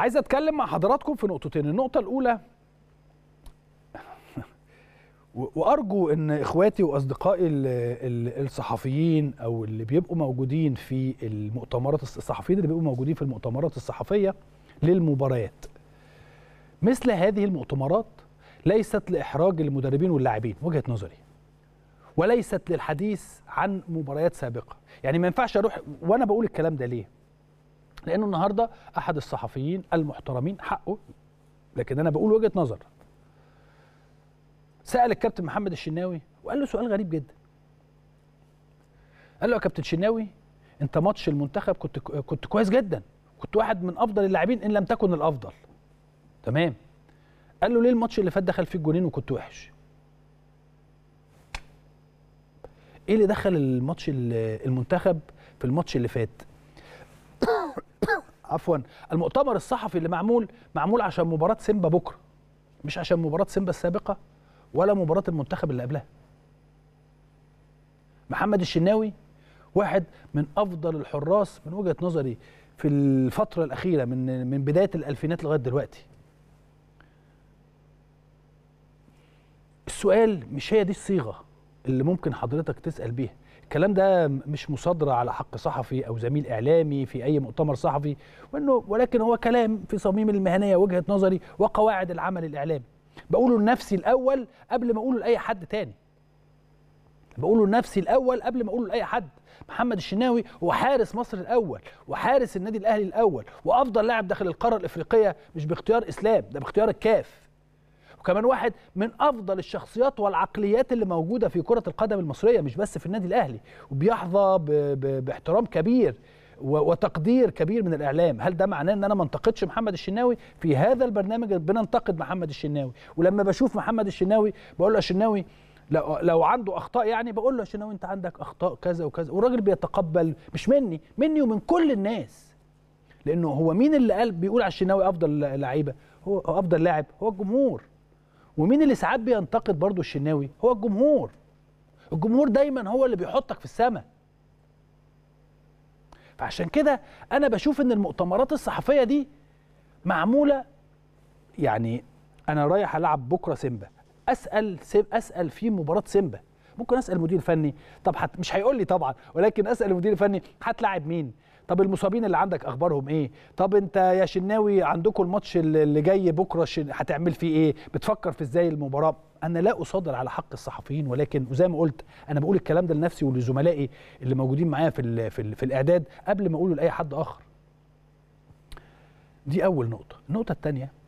عايز اتكلم مع حضراتكم في نقطتين النقطه الاولى وارجو ان اخواتي واصدقائي الصحفيين او اللي بيبقوا موجودين في المؤتمرات الصحفيين اللي بيبقوا موجودين في المؤتمرات الصحفيه للمباريات مثل هذه المؤتمرات ليست لاحراج المدربين واللاعبين وجهه نظري وليست للحديث عن مباريات سابقه يعني ما ينفعش اروح وانا بقول الكلام ده ليه لانه النهارده احد الصحفيين المحترمين حقه لكن انا بقول وجهه نظر سال الكابتن محمد الشناوي وقال له سؤال غريب جدا قال له يا كابتن شناوي انت ماتش المنتخب كنت كنت كويس جدا كنت واحد من افضل اللاعبين ان لم تكن الافضل تمام قال له ليه الماتش اللي فات دخل فيه الجونين وكنت وحش ايه اللي دخل الماتش المنتخب في الماتش اللي فات عفوا المؤتمر الصحفي اللي معمول معمول عشان مباراه سيمبا بكره مش عشان مباراه سيمبا السابقه ولا مباراه المنتخب اللي قبلها محمد الشناوي واحد من افضل الحراس من وجهه نظري في الفتره الاخيره من من بدايه الالفينات لغايه دلوقتي السؤال مش هي دي الصيغه اللي ممكن حضرتك تسال بيها الكلام ده مش مصادره على حق صحفي او زميل اعلامي في اي مؤتمر صحفي وانه ولكن هو كلام في صميم المهنيه وجهه نظري وقواعد العمل الاعلامي بقوله لنفسي الاول قبل ما اقوله لاي حد تاني بقوله لنفسي الاول قبل ما اقوله لاي حد محمد الشناوي هو حارس مصر الاول وحارس النادي الاهلي الاول وافضل لاعب داخل القاره الافريقيه مش باختيار اسلام ده باختيار الكاف وكمان واحد من افضل الشخصيات والعقليات اللي موجوده في كره القدم المصريه مش بس في النادي الاهلي وبيحظى باحترام كبير وتقدير كبير من الاعلام هل ده معناه ان انا ما انتقدش محمد الشناوي في هذا البرنامج بننتقد محمد الشناوي ولما بشوف محمد الشناوي بقول له الشناوي لو لو عنده اخطاء يعني بقول له يا شناوي انت عندك اخطاء كذا وكذا والراجل بيتقبل مش مني مني ومن كل الناس لانه هو مين اللي قال بيقول على الشناوي افضل لعيبه هو افضل لاعب هو الجمهور ومين اللي ساعات بينتقد برضو الشناوي هو الجمهور الجمهور دايما هو اللي بيحطك في السماء فعشان كده انا بشوف ان المؤتمرات الصحفيه دي معموله يعني انا رايح العب بكره سيمبا اسال سيب اسال في مباراه سيمبا ممكن اسال المدير الفني طب حت مش هيقول لي طبعا ولكن اسال المدير الفني هتلاعب مين طب المصابين اللي عندك اخبارهم ايه طب انت يا شناوي عندكم الماتش اللي جاي بكره هتعمل فيه ايه بتفكر في ازاي المباراه انا لا اصادر على حق الصحفيين ولكن وزي ما قلت انا بقول الكلام ده لنفسي ولزملائي اللي موجودين معايا في الـ في, الـ في الاعداد قبل ما اقوله لاي حد اخر دي اول نقطه النقطه الثانيه